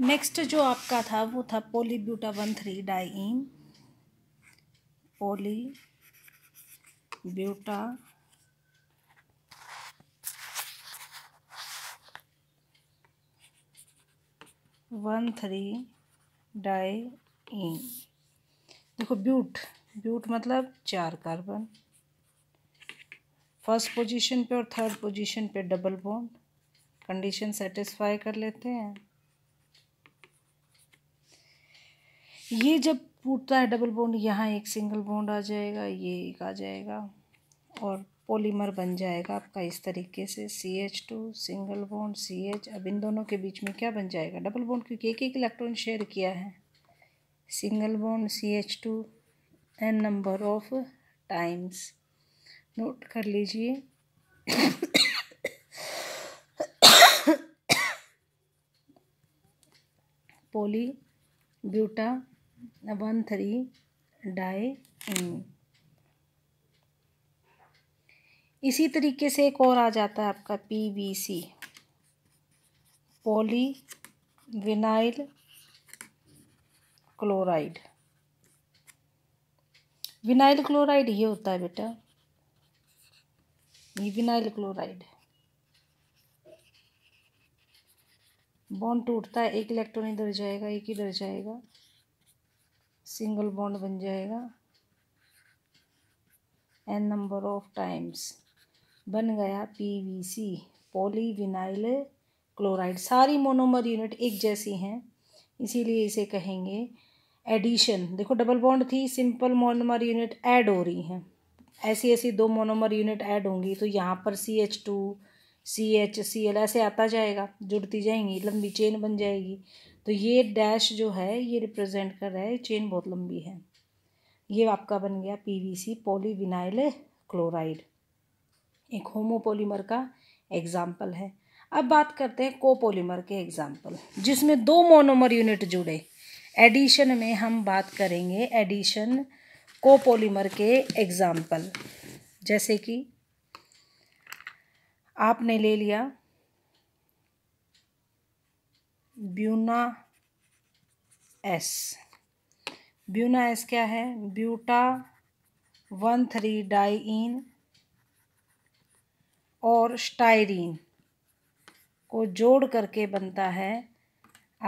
Next जो आपका था वो था polybuta one three diene poly buta one three diene देखो ब्यूट ब्यूट मतलब चार कार्बन फर्स्ट पोजीशन पे और थर्ड पोजीशन पे डबल बॉन्ड कंडीशन सेटिस्फाई कर लेते हैं ये जब टूटता है डबल बोंड यहाँ एक सिंगल बोंड आ जाएगा ये एक आ जाएगा और पॉलीमर बन जाएगा आपका इस तरीके से C H two single bond C H अब इन दोनों के बीच में क्या बन जाएगा डबल बोंड क्योंकि एक एक इलेक्ट्रॉन शेयर किया है single bond C H two N number of times note कर लीजिए poly buta one three diene इसी तरीके से एक और आ जाता है आपका P V C poly vinyl chloride vinyl chloride ये होता है बेटा ये विनाइल क्लोराइड बॉन्ड टूटता है एक इलेक्ट्रॉन इधर जाएगा एक इधर जाएगा सिंगल बॉन्ड बन जाएगा एन नंबर ऑफ टाइम्स बन गया पीवीसी पॉलीविनाइल क्लोराइड सारी मोनोमर यूनिट एक जैसी हैं इसीलिए इसे कहेंगे एडिशन देखो डबल बॉन्ड थी सिंपल मोनोमर यूनिट ऐड हो रही हैं ऐसी ऐसी दो मोनोमर यूनिट ऐड होंगी तो यहाँ पर C H two C H C L ऐसे आता जाएगा जुड़ती जाएंगी लंबी चेन बन जाएगी तो ये डैश जो है ये रिप्रेजेंट कर रहा है चेन बहुत लंबी है ये आपका बन गया पीवीसी पॉलीविनाइल क्लोराइड एक होमोपोलीमर का एग्जाम्पल है अब बात करते हैं कोपोलीमर के एग्जाम्पल जिसमें दो मोनोमर यूनिट जुड़े एडिशन में हम बात करेंगे एडिशन कोपोलीमर के एग्जाम्पल जैसे कि आपने ले लिया ब्यूना एस ब्यूना एस क्या है ब्यूटा वन थ्री डाइन और स्टायरीन को जोड़ करके बनता है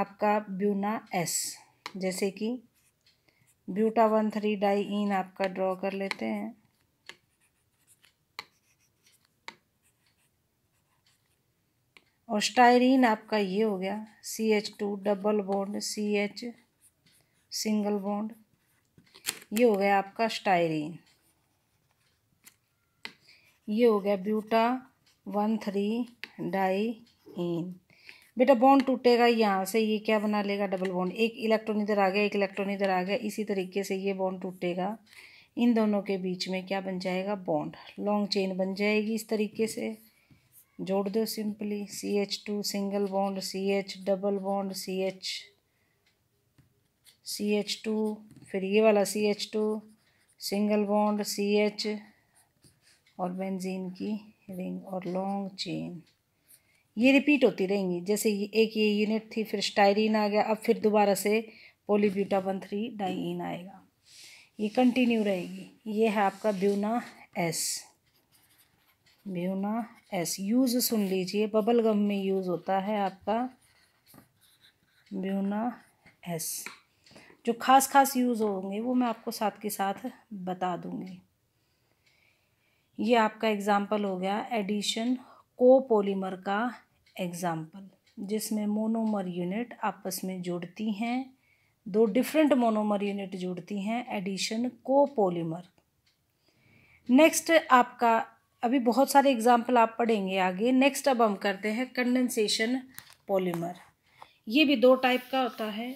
आपका ब्यूना एस जैसे कि ब्यूटा वन थ्री डाइन आपका ड्रॉ कर लेते हैं और स्टायरीन आपका ये हो गया C H two double bond C H single bond ये हो गया आपका स्टायरीन ये हो गया buta one three diene बेटा बॉन्ड टूटेगा यहाँ से ये क्या बना लेगा डबल बॉन्ड एक इलेक्ट्रॉन इधर आ गया एक इलेक्ट्रॉन इधर आ गया इसी तरीके से ये बॉन्ड टूटेगा इन दोनों के बीच में क्या बन जाएगा बॉन्ड लॉन्ग चेन बन जाएगी इस तरीके से जोड़ दो simply C H two single bond C H double bond C H C H two फिर ये वाला C H two single bond C H और बेंजीन की रिंग और लॉन्ग चेन ये रिपीट होती रहेंगी जैसे ये एक ये यूनिट थी फिर स्टायरीन आ गया अब फिर दोबारा से पोलीब्यूटा वन थ्री डाइन आएगा ये कंटिन्यू रहेगी ये है आपका Buna S Buna S use सुन लीजिए बबल गम में यूज़ होता है आपका भ्यूना एस जो खास खास यूज़ होंगे वो मैं आपको साथ के साथ बता दूंगी ये आपका एग्ज़ाम्पल हो गया एडिशन कोपोलीमर का एग्ज़ाम्पल जिसमें मोनोमर यूनिट आपस में जुड़ती हैं दो डिफरेंट मोनोमर यूनिट जुड़ती हैं एडिशन कोपोलीमर नेक्स्ट आपका अभी बहुत सारे एग्जाम्पल आप पढ़ेंगे आगे नेक्स्ट अब हम करते हैं कंडेंसेशन पॉलीमर ये भी दो टाइप का होता है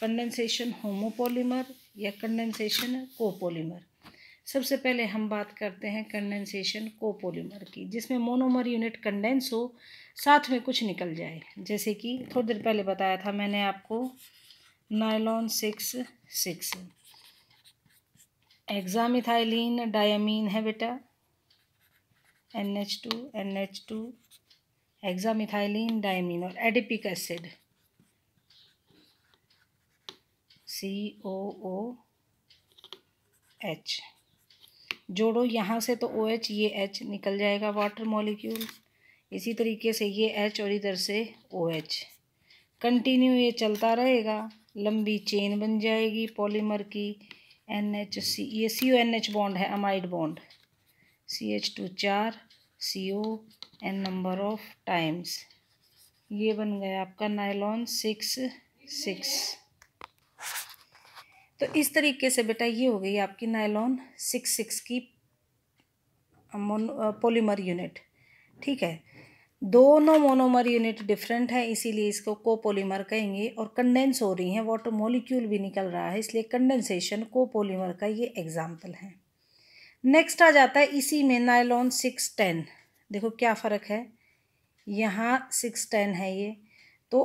कंडेंसेशन होमोपॉलीमर या कंडेंसेशन कोपोलीमर सबसे पहले हम बात करते हैं कंडेंसेशन कोपोलीमर की जिसमें मोनोमर यूनिट कंडेंस हो साथ में कुछ निकल जाए जैसे कि थोड़ी देर पहले बताया था मैंने आपको nylon six six hexamethylene diamine है बेटा N H two N H two hexamethylene diamine और adipic acid C O O H जोड़ो यहाँ से तो ओ OH, एच ये एच निकल जाएगा वाटर मॉलिक्यूल इसी तरीके से ये एच और इधर से ओ OH. एच कंटिन्यू ये चलता रहेगा लंबी चेन बन जाएगी पॉलीमर की एन एच सी ये C O N H bond है amide bond C H two चार C O N number of times ये बन गया आपका नायलॉन सिक्स सिक्स तो इस तरीके से बेटा ये हो गई आपकी नायलॉन सिक्स सिक्स की पॉलीमर यूनिट ठीक है दोनों मोनोमर यूनिट डिफरेंट है इसीलिए इसको कोपोलीमर कहेंगे और कंडेंस हो रही हैं वाटर मॉलिक्यूल भी निकल रहा है इसलिए कंडेंसेशन कोपोलीमर का ये एग्जाम्पल है नेक्स्ट आ जाता है इसी में नायलॉन सिक्स टेन देखो क्या फ़र्क है यहाँ सिक्स टेन है ये तो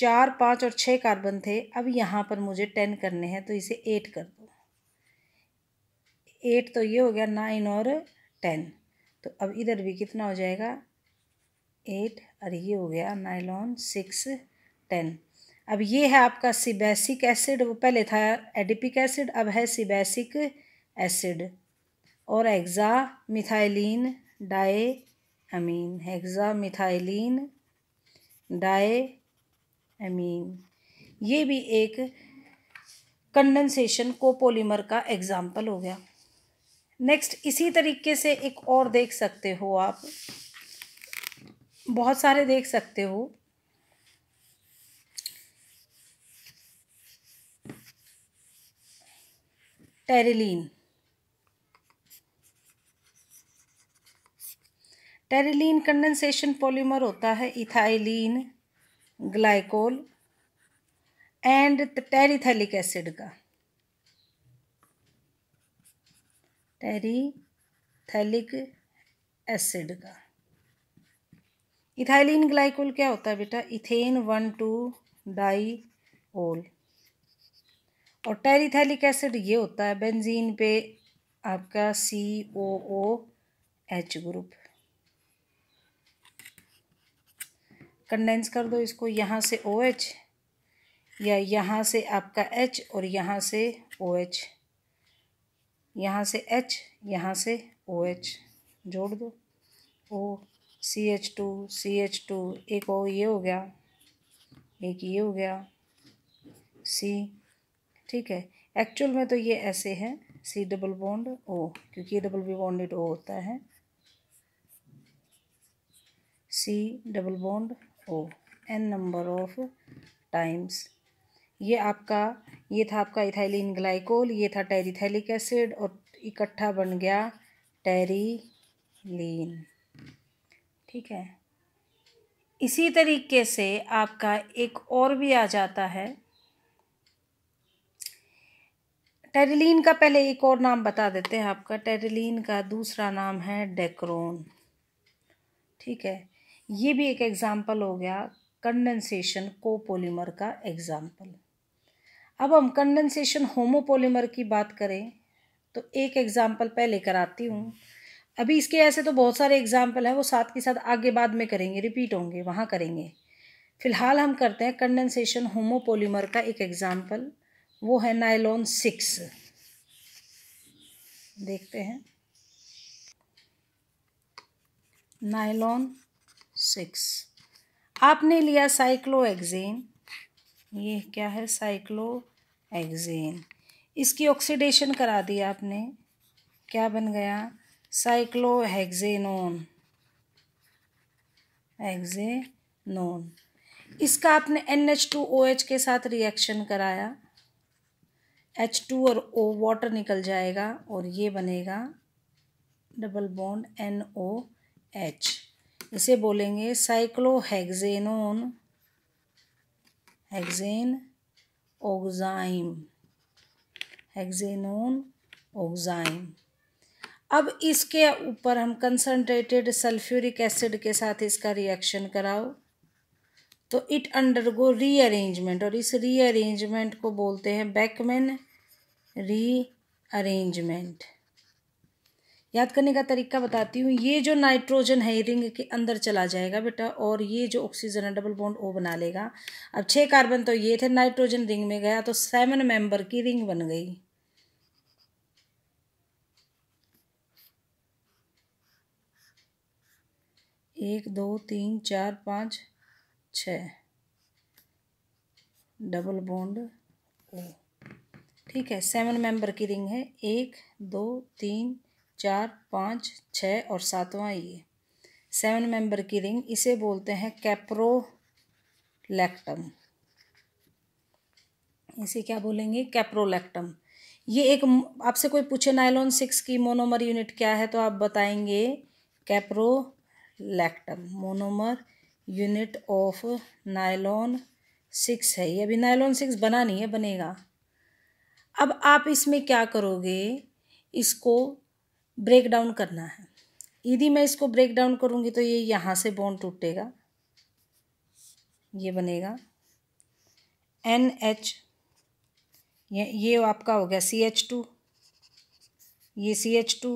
चार पाँच और छः कार्बन थे अब यहाँ पर मुझे टेन करने हैं तो इसे एट कर दो एट तो ये हो गया नाइन और टेन तो अब इधर भी कितना हो जाएगा एट और ये हो गया नाइलॉन सिक्स टेन अब ये है आपका सिबेसिक एसिड वो पहले था एडिपिक एसिड अब है सिबेसिक एसिड और hexamethylene diamine hexamethylene diamine ये भी एक कंडेंसेशन कोपोलीमर का एग्ज़ाम्पल हो गया नेक्स्ट इसी तरीके से एक और देख सकते हो आप बहुत सारे देख सकते हो टेरिलीन टेरिलीन कंडेंसेशन पॉलीमर होता है ethylene glycol and terephthalic acid का टेरिथैलिक एसिड का इथाइलिन ग्लाइकोल क्या होता है बेटा इथेन वन टू डाई ओल और टेरिथैलिक एसिड ये होता है बेंजीन पे आपका C O O H group condense कर दो इसको यहाँ से ओ OH, एच या यहाँ से आपका एच और यहाँ से ओ OH, एच यहाँ से एच यहाँ से ओ OH, एच जोड़ दो O C H two C H two एक ओ ये हो गया एक ये हो गया सी ठीक है एक्चुअल में तो ये ऐसे है सी डबल बॉन्ड ओ क्योंकि ये डबल बी बॉन्डेड ओ होता है C double bond O N number of times ये आपका ये था आपका इथाइलिन ग्लाइकोल ये था टेरीथैलिक एसिड और इकट्ठा बन गया टेरीलिन ठीक है इसी तरीके से आपका एक और भी आ जाता है टेरिलीन का पहले एक और नाम बता देते हैं आपका टेरिलीन का दूसरा नाम है डेक्रोन ठीक है ये भी एक एग्ज़ाम्पल हो गया कंडेंसेशन कोपोलीमर का एग्ज़ाम्पल अब हम कंडेंसेशन होमोपोलीमर की बात करें तो एक एग्ज़ाम्पल पहले कराती हूँ अभी इसके ऐसे तो बहुत सारे एग्ज़ाम्पल हैं वो साथ के साथ आगे बाद में करेंगे रिपीट होंगे वहाँ करेंगे फ़िलहाल हम करते हैं कंडेंसेशन होमोपोलीमर का एक एग्ज़ाम्पल वो है नायलॉन सिक्स देखते हैं नायलॉन सिक्स आपने लिया साइक्लोएक्जेन ये क्या है साइक्लोएक्जेन इसकी ऑक्सीडेशन करा दी आपने क्या बन गया साइक्लोहेक्जेनोन एक्जेनोन इसका आपने N H two O H के साथ रिएक्शन कराया एच टू और ओ वाटर निकल जाएगा और ये बनेगा double bond N O H इसे बोलेंगे साइक्लोहेगजेनोन हेगजेन ओग्जाइम हेगजेनोन ओग्जाइम अब इसके ऊपर हम कंसनट्रेटेड सल्फ्यूरिक एसिड के साथ इसका रिएक्शन कराओ तो इट अंडरगो रीअरेंजमेंट और इस रीअरेंजमेंट को बोलते हैं बैकमैन रीअरेंजमेंट याद करने का तरीका बताती हूँ ये जो नाइट्रोजन है रिंग के अंदर चला जाएगा बेटा और ये जो ऑक्सीजन है डबल बॉन्ड ओ बना लेगा अब छः कार्बन तो ये थे नाइट्रोजन रिंग में गया तो सेवन मेंबर की रिंग बन गई एक दो तीन चार पाँच छ डबल बॉन्ड ओ ठीक है सेवन मेंबर की रिंग है एक दो तीन चार पाँच छ और सातवां ये सेवन मेंबर की रिंग इसे बोलते हैं कैप्रोलैक्टम इसे क्या बोलेंगे कैप्रोलैक्टम ये एक आपसे कोई पूछे नायलॉन सिक्स की मोनोमर यूनिट क्या है तो आप बताएंगे caprolactam monomer unit of nylon six है ये अभी नायलॉन सिक्स बना नहीं है बनेगा अब आप इसमें क्या करोगे इसको ब्रेक डाउन करना है यदि मैं इसको ब्रेक डाउन करूँगी तो ये यहाँ से बॉन्ड टूटेगा ये बनेगा एन एच ये आपका हो गया सी एच टू ये C H two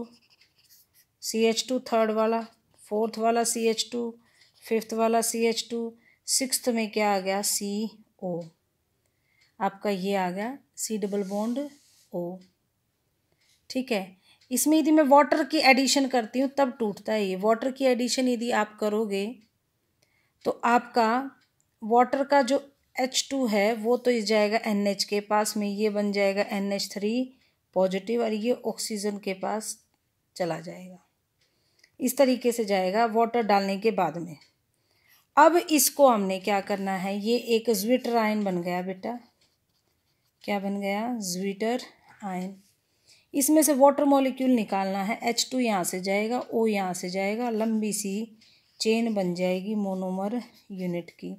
C H two third वाला फोर्थ वाला सी एच टू फिफ्थ वाला सी एच टू सिक्स्थ में क्या आ गया सी ओ आपका ये आ गया सी डबल बॉन्ड ओ ठीक है इसमें यदि मैं वाटर की एडिशन करती हूँ तब टूटता है ये वाटर की एडिशन यदि आप करोगे तो आपका वाटर का जो एच टू है वो तो जाएगा एन एच के पास में ये बन जाएगा एन एच थ्री पॉजिटिव और ये ऑक्सीजन के पास चला जाएगा इस तरीके से जाएगा वाटर डालने के बाद में अब इसको हमने क्या करना है ये एक ज्विटर आयन बन गया बेटा क्या बन गया ज्विटर आयन इसमें से वाटर मॉलिक्यूल निकालना है एच टू यहाँ से जाएगा ओ यहाँ से जाएगा लंबी सी चेन बन जाएगी मोनोमर यूनिट की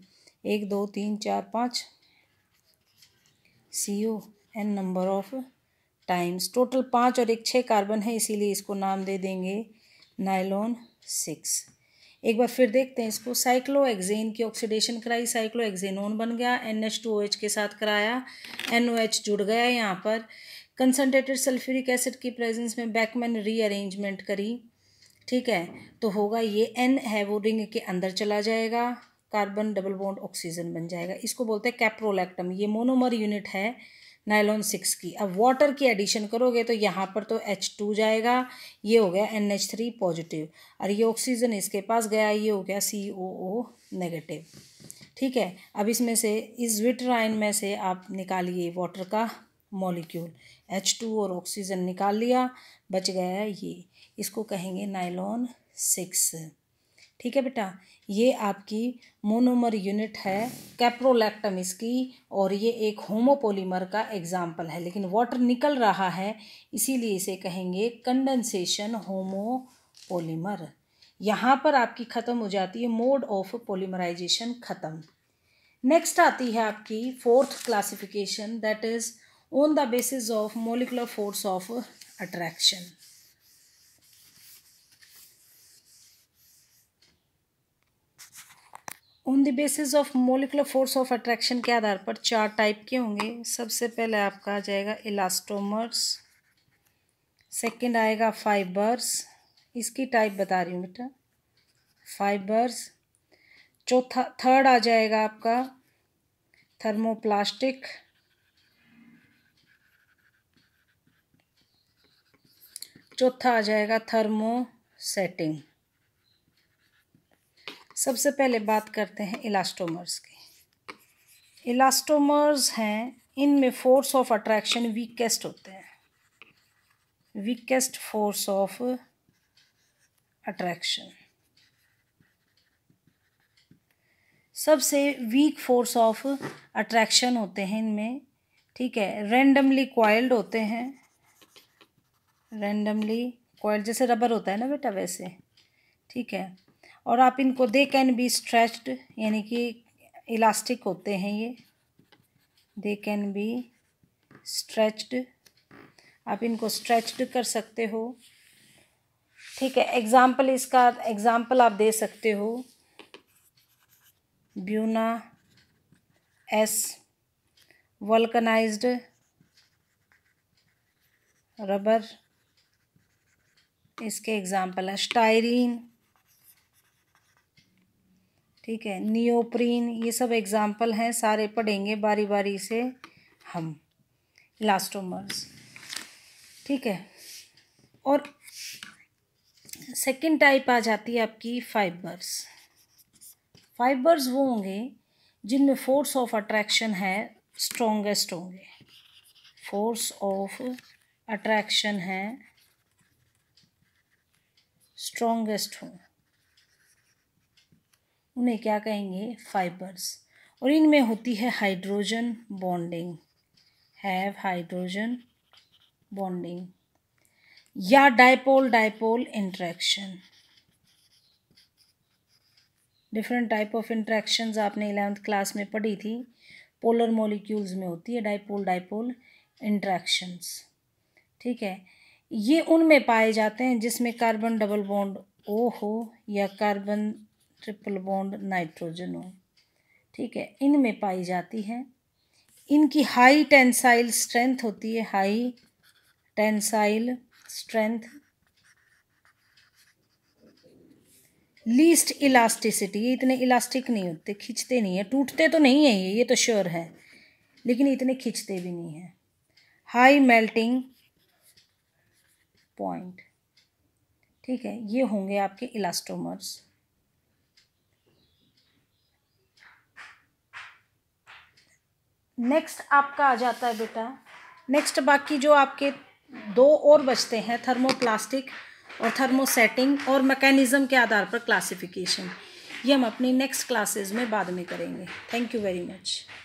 एक दो तीन चार पाँच C O N number of times total पाँच और एक छः कार्बन है इसीलिए इसको नाम दे देंगे नाइलोन सिक्स एक बार फिर देखते हैं इसको साइक्लोएक्जेन की ऑक्सीडेशन कराई साइक्लोएक्जेनोन बन गया N H two O H के साथ कराया एन ओ एच जुड़ गया यहाँ पर कंसनट्रेटेड सल्फ्यूरिक एसिड की प्रेजेंस में बैकमैन रीअरेंजमेंट करी ठीक है तो होगा ये एन है वो रिंग के अंदर चला जाएगा कार्बन डबल बॉन्ड ऑक्सीजन बन जाएगा इसको बोलते हैं कैप्रोलैक्टम ये मोनोमर यूनिट है नाइलॉन सिक्स की अब वाटर की एडिशन करोगे तो यहाँ पर तो एच टू जाएगा ये हो गया एन एच थ्री पॉजिटिव और ये ऑक्सीजन इसके पास गया ये हो गया सी ओ ओ नेगेटिव ठीक है अब इसमें से इस विटराइन में से आप निकालिए वाटर का मॉलिक्यूल एच टू और ऑक्सीजन निकाल लिया बच गया ये इसको कहेंगे नाइलॉन सिक्स ठीक है बेटा ये आपकी मोनोमर यूनिट है कैप्रोलैक्टम इसकी और ये एक होमोपोलीमर का एग्जाम्पल है लेकिन वाटर निकल रहा है इसीलिए इसे कहेंगे कंडेंसेशन होमोपोलीमर यहाँ पर आपकी ख़त्म हो जाती है मोड ऑफ पोलीमराइजेशन ख़त्म नेक्स्ट आती है आपकी fourth classification that is on the basis of molecular force of attraction. On the basis of molecular force of attraction के आधार पर चार टाइप के होंगे सबसे पहले आपका आ जाएगा इलास्टोमर्स सेकेंड आएगा फाइबर्स इसकी टाइप बता रही हूँ बेटा फाइबर्स चौथा थर्ड आ जाएगा आपका थर्मोप्लास्टिक चौथा आ जाएगा थर्मो सेटिंग सबसे पहले बात करते हैं इलास्टोमर्स की इलास्टोमर्स हैं इनमें फोर्स ऑफ अट्रैक्शन वीकेस्ट होते हैं वीकेस्ट फोर्स ऑफ अट्रैक्शन सबसे वीक फोर्स ऑफ अट्रैक्शन होते हैं इनमें ठीक है रेंडमली क्वाइल्ड होते हैं रैंडमली कोयल जैसे रबर होता है ना बेटा वैसे ठीक है और आप इनको दे कैन बी स्ट्रेच्ड यानी कि इलास्टिक होते हैं ये दे कैन बी स्ट्रेच्ड आप इनको स्ट्रेच्ड कर सकते हो ठीक है एग्ज़ाम्पल इसका एग्ज़ाम्पल आप दे सकते हो ब्यूना एस वल्कनाइज्ड रबर इसके एग्ज़ाम्पल है स्टाइरिन ठीक है नियोप्रीन ये सब एग्ज़ाम्पल हैं सारे पढ़ेंगे बारी बारी से हम इलास्टोमर्स ठीक है और सेकंड टाइप आ जाती है आपकी फाइबर्स फाइबर्स वो होंगे जिनमें फोर्स ऑफ अट्रैक्शन है स्ट्रोंगेस्ट होंगे फोर्स ऑफ अट्रैक्शन है स्ट्रोंगेस्ट हों उन्हें क्या कहेंगे फाइबर्स और इनमें होती है hydrogen bonding have hydrogen bonding या dipole dipole interaction different type of interactions आपने इलेवंथ क्लास में पढ़ी थी पोलर मॉलिक्यूल्स में होती है डायपोल डायपोल इंट्रैक्शंस ठीक है ये उनमें पाए जाते हैं जिसमें कार्बन डबल बॉन्ड ओ हो या कार्बन ट्रिपल बॉन्ड नाइट्रोजन हो ठीक है इनमें पाई जाती है इनकी हाई टेंसाइल स्ट्रेंथ होती है high tensile strength least elasticity ये इतने इलास्टिक नहीं होते खींचते नहीं है टूटते तो नहीं है ये ये तो श्योर है लेकिन इतने खींचते भी नहीं है हाई मेल्टिंग पॉइंट ठीक है ये होंगे आपके इलास्टोमर्स नेक्स्ट आपका आ जाता है बेटा नेक्स्ट बाकी जो आपके दो और बचते हैं थर्मोप्लास्टिक और थर्मोसेटिंग और मैकेनिज़्म के आधार पर क्लासिफिकेशन ये हम अपनी नेक्स्ट क्लासेस में बाद में करेंगे थैंक यू वेरी मच